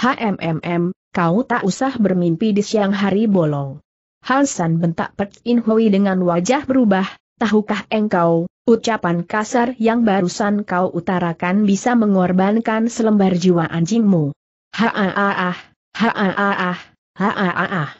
HMMM, kau tak usah bermimpi di siang hari bolong. Hansan bentak Pek In Hui dengan wajah berubah, tahukah engkau, ucapan kasar yang barusan kau utarakan bisa mengorbankan selembar jiwa anjingmu. Ha-ah-ah, ha-ah-ah, ha-ah-ah.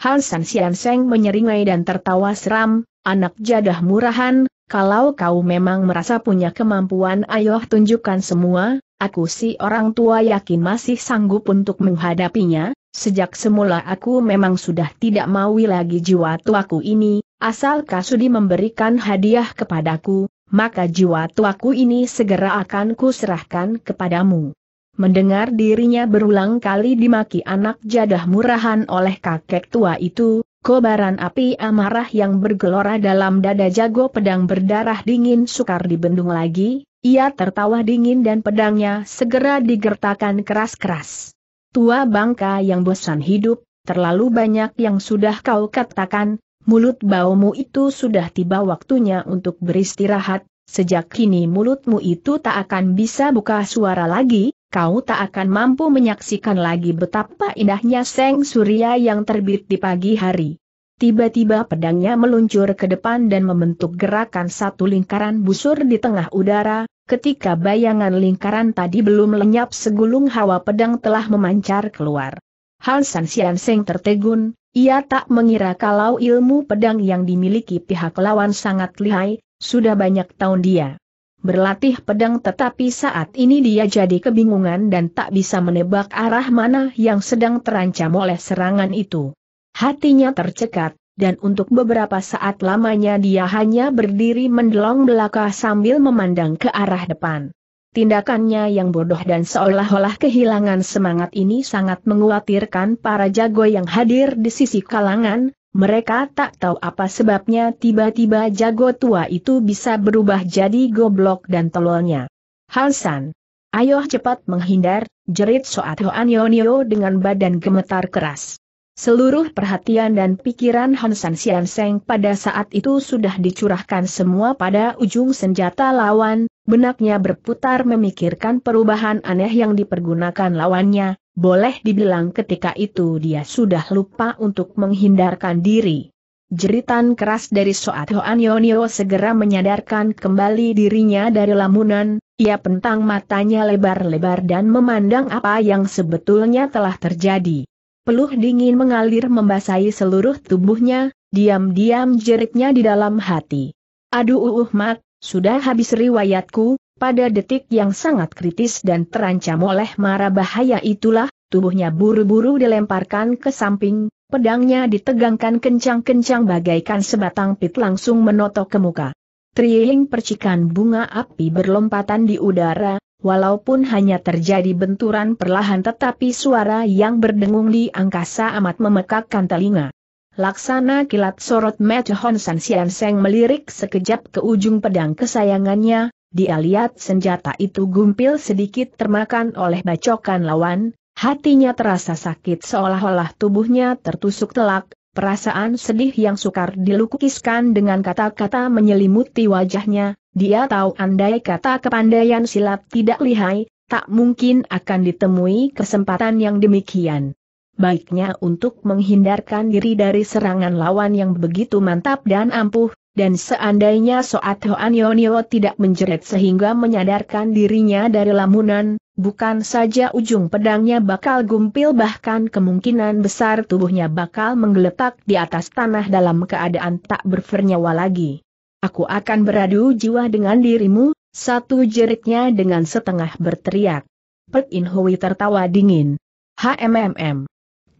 Hansan Sian Seng menyeringai dan tertawa seram, anak jadah murahan, kalau kau memang merasa punya kemampuan ayo tunjukkan semua, aku si orang tua yakin masih sanggup untuk menghadapinya, sejak semula aku memang sudah tidak mau lagi jiwa tuaku ini, asal Kasudi memberikan hadiah kepadaku, maka jiwa tuaku ini segera akan kuserahkan kepadamu. Mendengar dirinya berulang kali dimaki anak jadah murahan oleh kakek tua itu, Kobaran api amarah yang bergelora dalam dada jago pedang berdarah dingin sukar dibendung lagi, ia tertawa dingin dan pedangnya segera digertakan keras-keras. Tua bangka yang bosan hidup, terlalu banyak yang sudah kau katakan, mulut baumu itu sudah tiba waktunya untuk beristirahat, sejak kini mulutmu itu tak akan bisa buka suara lagi, kau tak akan mampu menyaksikan lagi betapa indahnya seng surya yang terbit di pagi hari. Tiba-tiba pedangnya meluncur ke depan dan membentuk gerakan satu lingkaran busur di tengah udara, ketika bayangan lingkaran tadi belum lenyap segulung hawa pedang telah memancar keluar. Hal San Sian Seng tertegun, ia tak mengira kalau ilmu pedang yang dimiliki pihak lawan sangat lihai, sudah banyak tahun dia berlatih pedang tetapi saat ini dia jadi kebingungan dan tak bisa menebak arah mana yang sedang terancam oleh serangan itu. Hatinya tercekat, dan untuk beberapa saat lamanya dia hanya berdiri mendelong belaka sambil memandang ke arah depan. Tindakannya yang bodoh dan seolah-olah kehilangan semangat ini sangat menguatirkan para jago yang hadir di sisi kalangan, mereka tak tahu apa sebabnya tiba-tiba jago tua itu bisa berubah jadi goblok dan tololnya. Halsan. Ayo cepat menghindar, jerit Soat Yonio dengan badan gemetar keras. Seluruh perhatian dan pikiran Hansan Sianseng pada saat itu sudah dicurahkan semua pada ujung senjata lawan, benaknya berputar memikirkan perubahan aneh yang dipergunakan lawannya, boleh dibilang ketika itu dia sudah lupa untuk menghindarkan diri. Jeritan keras dari Soat Hoan Yonio segera menyadarkan kembali dirinya dari lamunan, ia pentang matanya lebar-lebar dan memandang apa yang sebetulnya telah terjadi. Peluh dingin mengalir membasahi seluruh tubuhnya, diam-diam jeritnya di dalam hati. Aduh uh, uh mat, sudah habis riwayatku, pada detik yang sangat kritis dan terancam oleh mara bahaya itulah, tubuhnya buru-buru dilemparkan ke samping, pedangnya ditegangkan kencang-kencang bagaikan sebatang pit langsung menotok ke muka. Triing percikan bunga api berlompatan di udara, walaupun hanya terjadi benturan perlahan tetapi suara yang berdengung di angkasa amat memekakkan telinga. Laksana kilat sorot Matt Hon San Sian Seng melirik sekejap ke ujung pedang kesayangannya, dia lihat senjata itu gumpil sedikit termakan oleh bacokan lawan, hatinya terasa sakit seolah-olah tubuhnya tertusuk telak, perasaan sedih yang sukar dilukiskan dengan kata-kata menyelimuti wajahnya, dia tahu andai kata kepandaian silat tidak lihai, tak mungkin akan ditemui kesempatan yang demikian baiknya untuk menghindarkan diri dari serangan lawan yang begitu mantap dan ampuh, dan seandainya Soat Hoan Yonio tidak menjerit sehingga menyadarkan dirinya dari lamunan, bukan saja ujung pedangnya bakal gumpil bahkan kemungkinan besar tubuhnya bakal menggeletak di atas tanah dalam keadaan tak bernyawa lagi. Aku akan beradu jiwa dengan dirimu, satu jeritnya dengan setengah berteriak. Pek In Hui tertawa dingin. HMMM.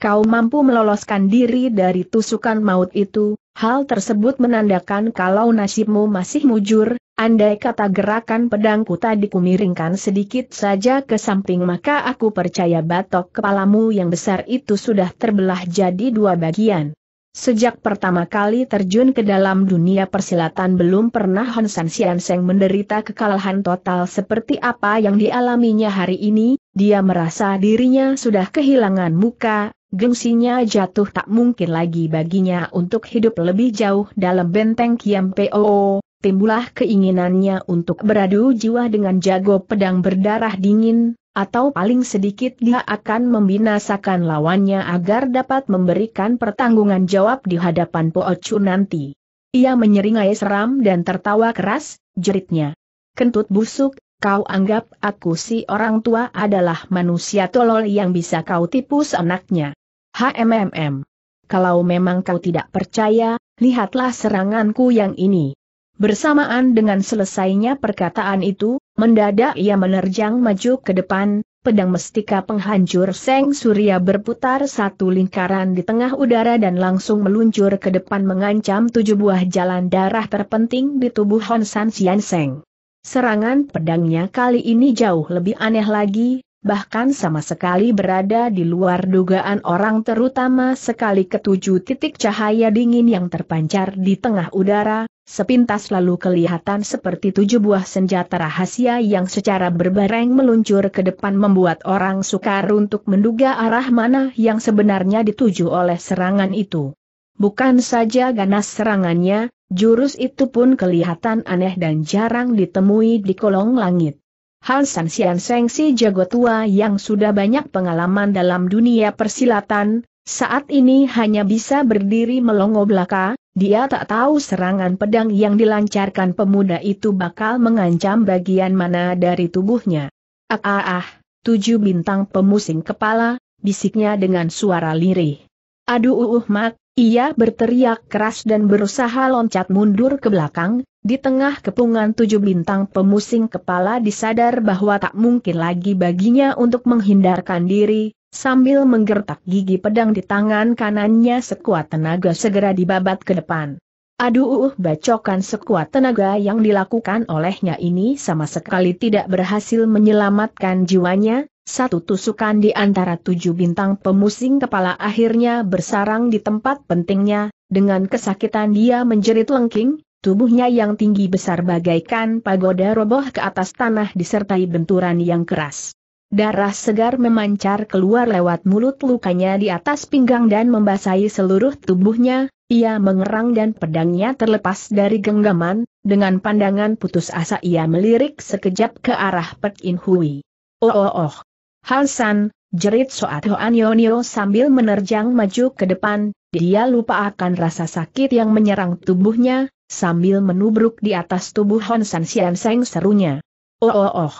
Kau mampu meloloskan diri dari tusukan maut itu, Hal tersebut menandakan kalau nasibmu masih mujur, andai kata gerakan pedangku tadi kumiringkan sedikit saja ke samping maka aku percaya batok kepalamu yang besar itu sudah terbelah jadi dua bagian. Sejak pertama kali terjun ke dalam dunia persilatan belum pernah Honsan Sianseng menderita kekalahan total seperti apa yang dialaminya hari ini, dia merasa dirinya sudah kehilangan muka, gengsinya jatuh tak mungkin lagi baginya untuk hidup lebih jauh dalam benteng Kiam Poo, Timbulah keinginannya untuk beradu jiwa dengan jago pedang berdarah dingin, atau paling sedikit dia akan membinasakan lawannya agar dapat memberikan pertanggungan jawab di hadapan Po Chu nanti. Ia menyeringai seram dan tertawa keras, jeritnya. Kentut busuk, kau anggap aku si orang tua adalah manusia tolol yang bisa kau tipu anaknya. HMMM. Kalau memang kau tidak percaya, lihatlah seranganku yang ini. Bersamaan dengan selesainya perkataan itu, mendadak ia menerjang maju ke depan, pedang mestika penghancur Seng Surya berputar satu lingkaran di tengah udara dan langsung meluncur ke depan mengancam tujuh buah jalan darah terpenting di tubuh Hon San Sian Seng. Serangan pedangnya kali ini jauh lebih aneh lagi, bahkan sama sekali berada di luar dugaan orang terutama sekali ketujuh titik cahaya dingin yang terpancar di tengah udara, sepintas lalu kelihatan seperti tujuh buah senjata rahasia yang secara berbareng meluncur ke depan membuat orang sukar untuk menduga arah mana yang sebenarnya dituju oleh serangan itu. Bukan saja ganas serangannya, jurus itu pun kelihatan aneh dan jarang ditemui di kolong langit. San sian Seng si jago tua yang sudah banyak pengalaman dalam dunia persilatan, saat ini hanya bisa berdiri melongo belaka, dia tak tahu serangan pedang yang dilancarkan pemuda itu bakal mengancam bagian mana dari tubuhnya. Ah ah ah, tujuh bintang pemusing kepala, bisiknya dengan suara lirih. Aduh uh, uh mak, ia berteriak keras dan berusaha loncat mundur ke belakang, di tengah kepungan tujuh bintang pemusing kepala disadar bahwa tak mungkin lagi baginya untuk menghindarkan diri, Sambil menggertak gigi pedang di tangan kanannya sekuat tenaga segera dibabat ke depan. Aduh, uh, uh, bacokan sekuat tenaga yang dilakukan olehnya ini sama sekali tidak berhasil menyelamatkan jiwanya, satu tusukan di antara tujuh bintang pemusing kepala akhirnya bersarang di tempat pentingnya, dengan kesakitan dia menjerit lengking, tubuhnya yang tinggi besar bagaikan pagoda roboh ke atas tanah disertai benturan yang keras. Darah segar memancar keluar lewat mulut lukanya di atas pinggang dan membasahi seluruh tubuhnya, ia mengerang dan pedangnya terlepas dari genggaman, dengan pandangan putus asa ia melirik sekejap ke arah Pek In Hui. Oh oh oh! Halsan, jerit Soat Hoan Yonio sambil menerjang maju ke depan, dia lupa akan rasa sakit yang menyerang tubuhnya, sambil menubruk di atas tubuh Hansan Sian Seng serunya. Oh oh oh!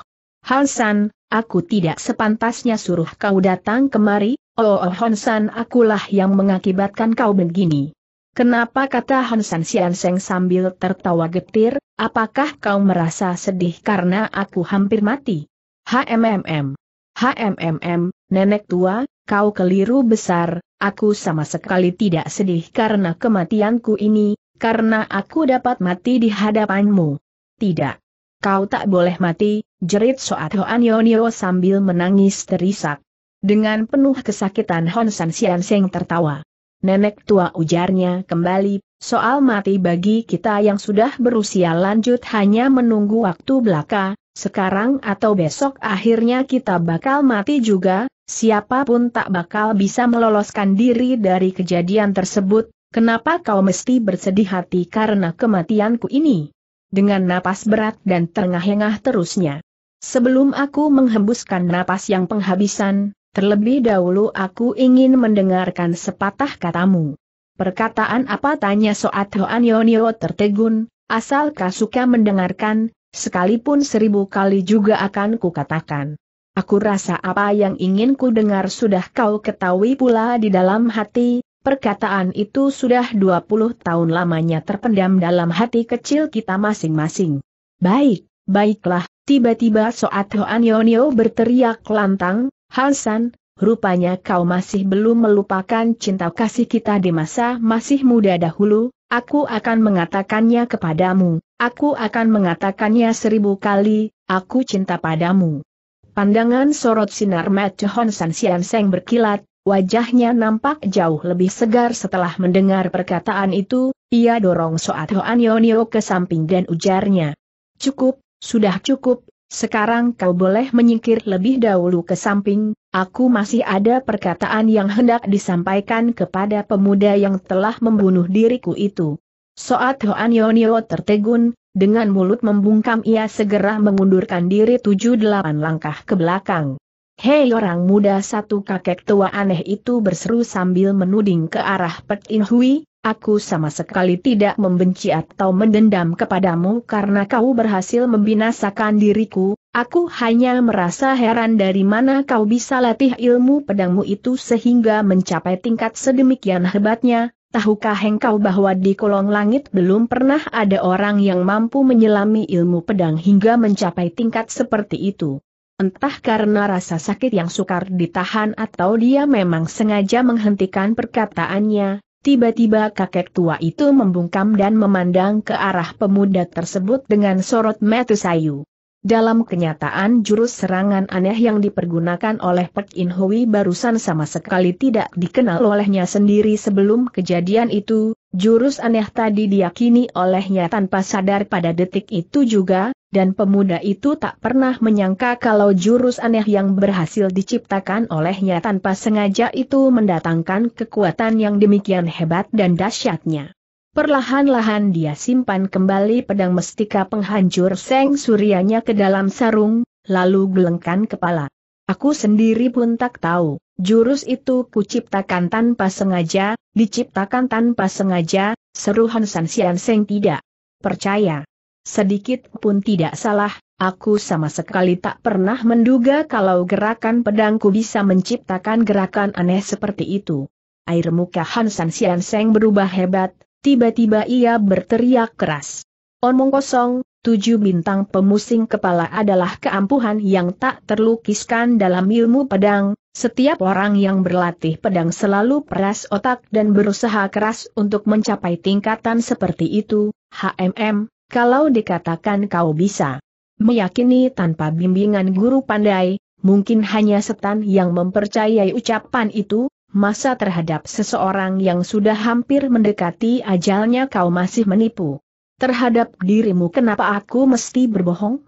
Halsan, aku tidak sepantasnya suruh kau datang kemari, oh, oh Honsan akulah yang mengakibatkan kau begini. Kenapa kata Honsan Sianseng sambil tertawa getir, apakah kau merasa sedih karena aku hampir mati? HMMM. HMMM, nenek tua, kau keliru besar, aku sama sekali tidak sedih karena kematianku ini, karena aku dapat mati di hadapanmu. Tidak. Kau tak boleh mati, Jerit Soat Hoan Yonio sambil menangis terisak. Dengan penuh kesakitan Hon San Sian Seng tertawa. Nenek tua ujarnya kembali, soal mati bagi kita yang sudah berusia lanjut hanya menunggu waktu belaka, sekarang atau besok akhirnya kita bakal mati juga, siapapun tak bakal bisa meloloskan diri dari kejadian tersebut, kenapa kau mesti bersedih hati karena kematianku ini? Dengan napas berat dan terengah-engah terusnya. Sebelum aku menghembuskan napas yang penghabisan, terlebih dahulu aku ingin mendengarkan sepatah katamu. Perkataan apa tanya Soat Hoan Yonio tertegun, asal suka mendengarkan, sekalipun seribu kali juga akan kukatakan. Aku rasa apa yang ingin ku dengar sudah kau ketahui pula di dalam hati, perkataan itu sudah 20 tahun lamanya terpendam dalam hati kecil kita masing-masing. Baik, baiklah, Tiba-tiba Soat Hoan Yonio berteriak lantang, Hansan, rupanya kau masih belum melupakan cinta kasih kita di masa masih muda dahulu, aku akan mengatakannya kepadamu, aku akan mengatakannya seribu kali, aku cinta padamu. Pandangan sorot sinar mata San Sian Seng berkilat, wajahnya nampak jauh lebih segar setelah mendengar perkataan itu, ia dorong Soat Hoan Yonio ke samping dan ujarnya. Cukup, sudah cukup, sekarang kau boleh menyingkir lebih dahulu ke samping, aku masih ada perkataan yang hendak disampaikan kepada pemuda yang telah membunuh diriku itu. Soat Hoan Yonio tertegun, dengan mulut membungkam ia segera mengundurkan diri tujuh delapan langkah ke belakang. Hei orang muda satu kakek tua aneh itu berseru sambil menuding ke arah Pek In Hui, Aku sama sekali tidak membenci atau mendendam kepadamu karena kau berhasil membinasakan diriku, aku hanya merasa heran dari mana kau bisa latih ilmu pedangmu itu sehingga mencapai tingkat sedemikian hebatnya, tahukah engkau bahwa di kolong langit belum pernah ada orang yang mampu menyelami ilmu pedang hingga mencapai tingkat seperti itu. Entah karena rasa sakit yang sukar ditahan atau dia memang sengaja menghentikan perkataannya, Tiba-tiba kakek tua itu membungkam dan memandang ke arah pemuda tersebut dengan sorot metu sayu. Dalam kenyataan jurus serangan aneh yang dipergunakan oleh Pek In Hui barusan sama sekali tidak dikenal olehnya sendiri sebelum kejadian itu, Jurus aneh tadi diyakini olehnya tanpa sadar pada detik itu juga, dan pemuda itu tak pernah menyangka kalau jurus aneh yang berhasil diciptakan olehnya tanpa sengaja itu mendatangkan kekuatan yang demikian hebat dan dahsyatnya. Perlahan-lahan dia simpan kembali pedang mestika penghancur seng surianya ke dalam sarung, lalu gelengkan kepala. Aku sendiri pun tak tahu. Jurus itu kuciptakan tanpa sengaja, diciptakan tanpa sengaja, seru Hansan Sian Seng tidak percaya. Sedikit pun tidak salah, aku sama sekali tak pernah menduga kalau gerakan pedangku bisa menciptakan gerakan aneh seperti itu. Air muka Hansan Sian Seng berubah hebat, tiba-tiba ia berteriak keras. Omong kosong, tujuh bintang pemusing kepala adalah keampuhan yang tak terlukiskan dalam ilmu pedang, setiap orang yang berlatih pedang selalu peras otak dan berusaha keras untuk mencapai tingkatan seperti itu, HMM, kalau dikatakan kau bisa meyakini tanpa bimbingan guru pandai, mungkin hanya setan yang mempercayai ucapan itu, masa terhadap seseorang yang sudah hampir mendekati ajalnya kau masih menipu. Terhadap dirimu kenapa aku mesti berbohong?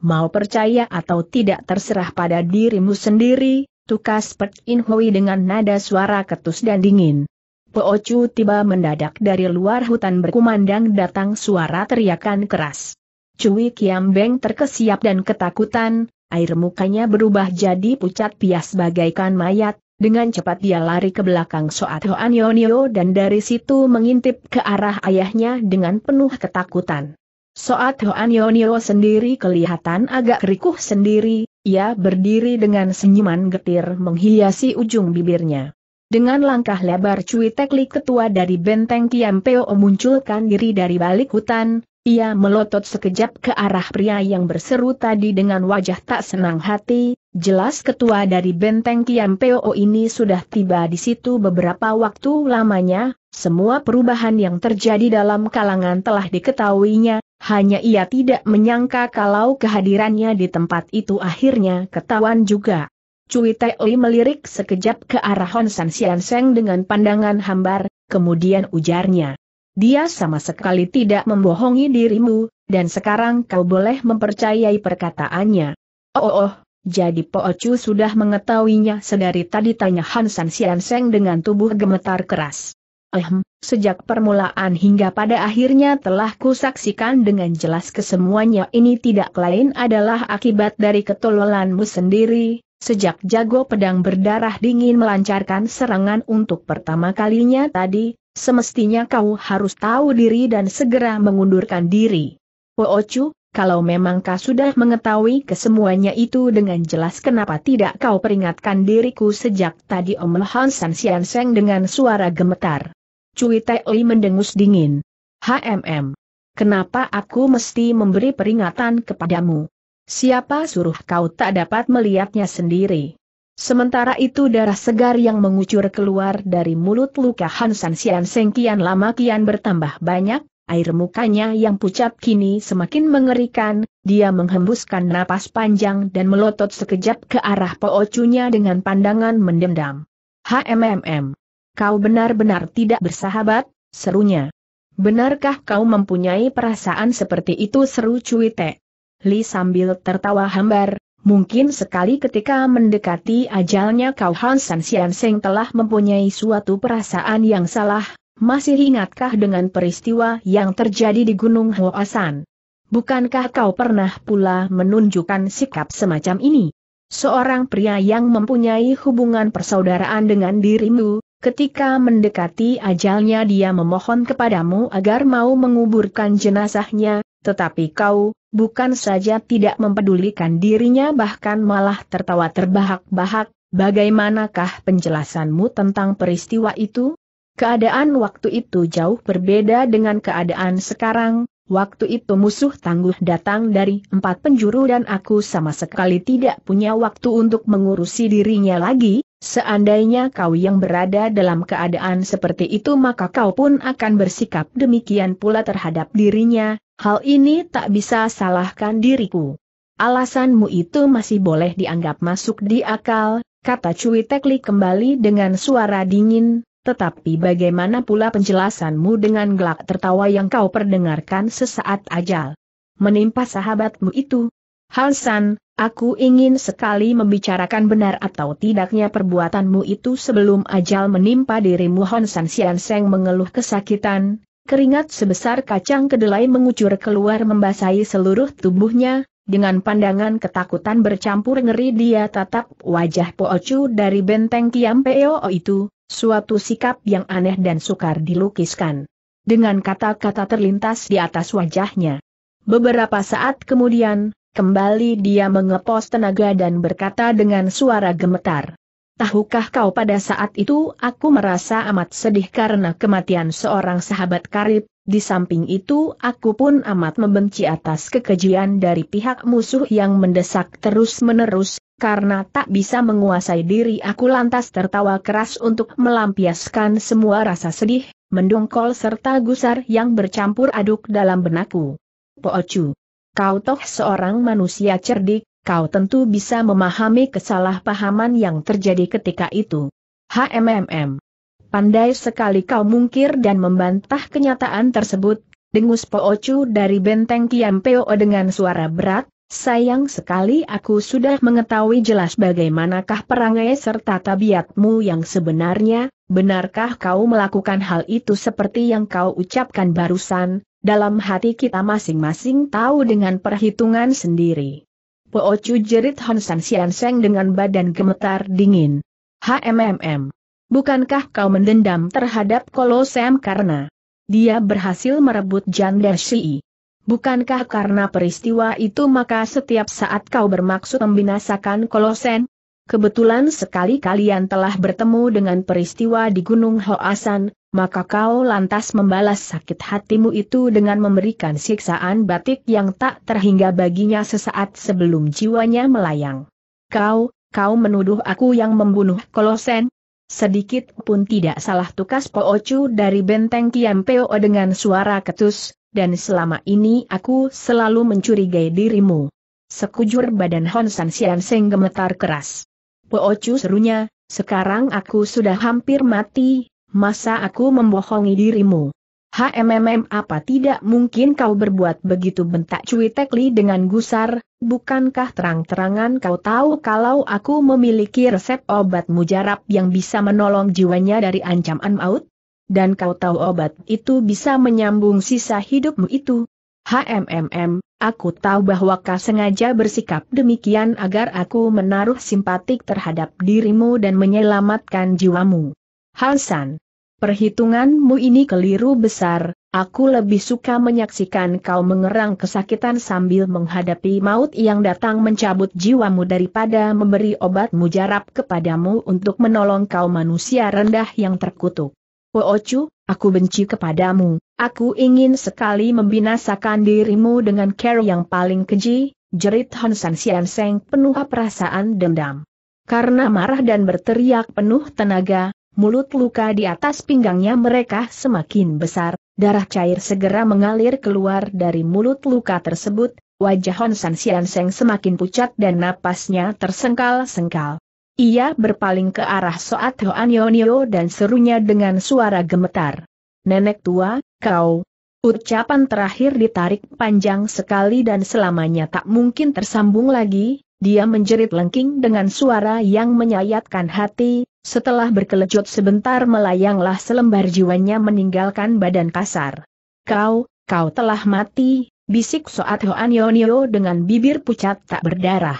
Mau percaya atau tidak terserah pada dirimu sendiri, tukas Pek In Hui dengan nada suara ketus dan dingin. Chu tiba mendadak dari luar hutan berkumandang datang suara teriakan keras. Cui Kiam Beng terkesiap dan ketakutan, air mukanya berubah jadi pucat pias bagaikan mayat, dengan cepat dia lari ke belakang Soat Yoon Yonio dan dari situ mengintip ke arah ayahnya dengan penuh ketakutan. Soat Yoon Yonio sendiri kelihatan agak rikuh sendiri, ia berdiri dengan senyuman getir menghiasi ujung bibirnya. Dengan langkah lebar Cui Tekli ketua dari benteng Kiampeo munculkan diri dari balik hutan, ia melotot sekejap ke arah pria yang berseru tadi dengan wajah tak senang hati, jelas ketua dari benteng Kiam Peo ini sudah tiba di situ beberapa waktu lamanya, semua perubahan yang terjadi dalam kalangan telah diketahuinya, hanya ia tidak menyangka kalau kehadirannya di tempat itu akhirnya ketahuan juga. Cui Teoi melirik sekejap ke arah Hon San Sian Seng dengan pandangan hambar, kemudian ujarnya. Dia sama sekali tidak membohongi dirimu, dan sekarang kau boleh mempercayai perkataannya. Oh, oh, oh jadi Po sudah mengetahuinya sedari tadi tanya Hansan Sian Seng dengan tubuh gemetar keras. Ehm, sejak permulaan hingga pada akhirnya telah kusaksikan dengan jelas kesemuanya ini tidak lain adalah akibat dari ketololanmu sendiri, sejak jago pedang berdarah dingin melancarkan serangan untuk pertama kalinya tadi, Semestinya kau harus tahu diri dan segera mengundurkan diri. Poocu, oh, oh, kalau memang kau sudah mengetahui kesemuanya itu dengan jelas kenapa tidak kau peringatkan diriku sejak tadi Om Lehan San Sian Seng dengan suara gemetar. Cui Li mendengus dingin. HMM. Kenapa aku mesti memberi peringatan kepadamu? Siapa suruh kau tak dapat melihatnya sendiri? Sementara itu darah segar yang mengucur keluar dari mulut luka Hansan Sian Seng kian lama kian bertambah banyak, air mukanya yang pucat kini semakin mengerikan, dia menghembuskan napas panjang dan melotot sekejap ke arah poocunya dengan pandangan mendendam. HMMM. Kau benar-benar tidak bersahabat, serunya. Benarkah kau mempunyai perasaan seperti itu seru Cuite? Li sambil tertawa hambar, Mungkin sekali ketika mendekati ajalnya Kau Hansan Sian Seng telah mempunyai suatu perasaan yang salah, masih ingatkah dengan peristiwa yang terjadi di Gunung Hoasan? Bukankah kau pernah pula menunjukkan sikap semacam ini? Seorang pria yang mempunyai hubungan persaudaraan dengan dirimu, ketika mendekati ajalnya dia memohon kepadamu agar mau menguburkan jenazahnya, tetapi kau, bukan saja tidak mempedulikan dirinya bahkan malah tertawa terbahak-bahak, bagaimanakah penjelasanmu tentang peristiwa itu? Keadaan waktu itu jauh berbeda dengan keadaan sekarang, waktu itu musuh tangguh datang dari empat penjuru dan aku sama sekali tidak punya waktu untuk mengurusi dirinya lagi, Seandainya kau yang berada dalam keadaan seperti itu maka kau pun akan bersikap demikian pula terhadap dirinya, hal ini tak bisa salahkan diriku. Alasanmu itu masih boleh dianggap masuk di akal, kata Cui Tekli kembali dengan suara dingin, tetapi bagaimana pula penjelasanmu dengan gelak tertawa yang kau perdengarkan sesaat ajal? Menimpa sahabatmu itu, Hansan, aku ingin sekali membicarakan benar atau tidaknya perbuatanmu itu sebelum ajal menimpa dirimu Hansan Sianseng mengeluh kesakitan, keringat sebesar kacang kedelai mengucur keluar membasahi seluruh tubuhnya, dengan pandangan ketakutan bercampur ngeri dia tatap wajah Po Chu dari benteng Kiam Peo itu, suatu sikap yang aneh dan sukar dilukiskan. Dengan kata-kata terlintas di atas wajahnya. Beberapa saat kemudian, Kembali dia mengepos tenaga dan berkata dengan suara gemetar. Tahukah kau pada saat itu aku merasa amat sedih karena kematian seorang sahabat karib, di samping itu aku pun amat membenci atas kekejian dari pihak musuh yang mendesak terus-menerus, karena tak bisa menguasai diri aku lantas tertawa keras untuk melampiaskan semua rasa sedih, mendongkol serta gusar yang bercampur aduk dalam benakku. Poocu. Kau toh seorang manusia cerdik, kau tentu bisa memahami kesalahpahaman yang terjadi ketika itu. HMMM. Pandai sekali kau mungkir dan membantah kenyataan tersebut, dengus Poocu dari benteng Kiampeo dengan suara berat, sayang sekali aku sudah mengetahui jelas bagaimanakah perangai serta tabiatmu yang sebenarnya, benarkah kau melakukan hal itu seperti yang kau ucapkan barusan, dalam hati kita masing-masing tahu dengan perhitungan sendiri. Poocu jerit Honsan Sianseng dengan badan gemetar dingin. HMMM. Bukankah kau mendendam terhadap Kolosem karena dia berhasil merebut Janda Shi'i? Bukankah karena peristiwa itu maka setiap saat kau bermaksud membinasakan Kolosem? kebetulan sekali kalian telah bertemu dengan peristiwa di Gunung Hoasan, maka kau lantas membalas sakit hatimu itu dengan memberikan siksaan batik yang tak terhingga baginya sesaat sebelum jiwanya melayang. Kau, kau menuduh aku yang membunuh Kolosen? Sedikit pun tidak salah tukas Poocu dari benteng Peo dengan suara ketus, dan selama ini aku selalu mencurigai dirimu. Sekujur badan Hon San Sian Seng gemetar keras. Poocu serunya, sekarang aku sudah hampir mati, masa aku membohongi dirimu? HMMM apa tidak mungkin kau berbuat begitu bentak Cui Tekli dengan gusar, bukankah terang-terangan kau tahu kalau aku memiliki resep obat mujarab yang bisa menolong jiwanya dari ancaman maut? Dan kau tahu obat itu bisa menyambung sisa hidupmu itu, HMMM, aku tahu bahwa kau sengaja bersikap demikian agar aku menaruh simpatik terhadap dirimu dan menyelamatkan jiwamu. Halsan, perhitunganmu ini keliru besar, aku lebih suka menyaksikan kau mengerang kesakitan sambil menghadapi maut yang datang mencabut jiwamu daripada memberi obat mujarab kepadamu untuk menolong kau manusia rendah yang terkutuk. Woocu, aku benci kepadamu, Aku ingin sekali membinasakan dirimu dengan care yang paling keji, jerit Hon San Sian Seng penuh perasaan dendam. Karena marah dan berteriak penuh tenaga, mulut luka di atas pinggangnya mereka semakin besar, darah cair segera mengalir keluar dari mulut luka tersebut, wajah Hon San Sian Seng semakin pucat dan napasnya tersengkal-sengkal. Ia berpaling ke arah Soat Hoan Yonio dan serunya dengan suara gemetar nenek tua, kau. Ucapan terakhir ditarik panjang sekali dan selamanya tak mungkin tersambung lagi, dia menjerit lengking dengan suara yang menyayatkan hati, setelah berkelecut sebentar melayanglah selembar jiwanya meninggalkan badan kasar. Kau, kau telah mati, bisik Soat Hoan Yonio dengan bibir pucat tak berdarah.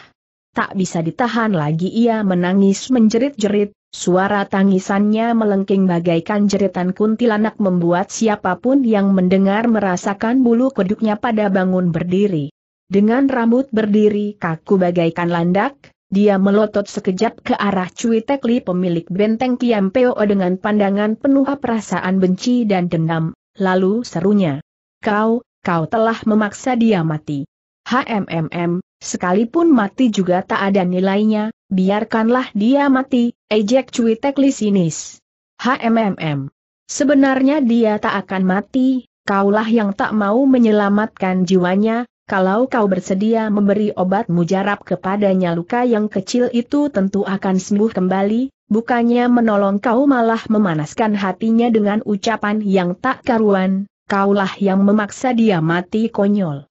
Tak bisa ditahan lagi ia menangis menjerit-jerit, Suara tangisannya melengking bagaikan jeritan kuntilanak membuat siapapun yang mendengar merasakan bulu kuduknya pada bangun berdiri. Dengan rambut berdiri kaku bagaikan landak, dia melotot sekejap ke arah Cui Tekli pemilik benteng Kiam Peo dengan pandangan penuh perasaan benci dan dendam, lalu serunya. Kau, kau telah memaksa dia mati. HMMM, sekalipun mati juga tak ada nilainya, biarkanlah dia mati, Ejek tekli sinis. HMMM. Sebenarnya dia tak akan mati, kaulah yang tak mau menyelamatkan jiwanya, kalau kau bersedia memberi obat mujarab kepadanya luka yang kecil itu tentu akan sembuh kembali, bukannya menolong kau malah memanaskan hatinya dengan ucapan yang tak karuan, kaulah yang memaksa dia mati konyol.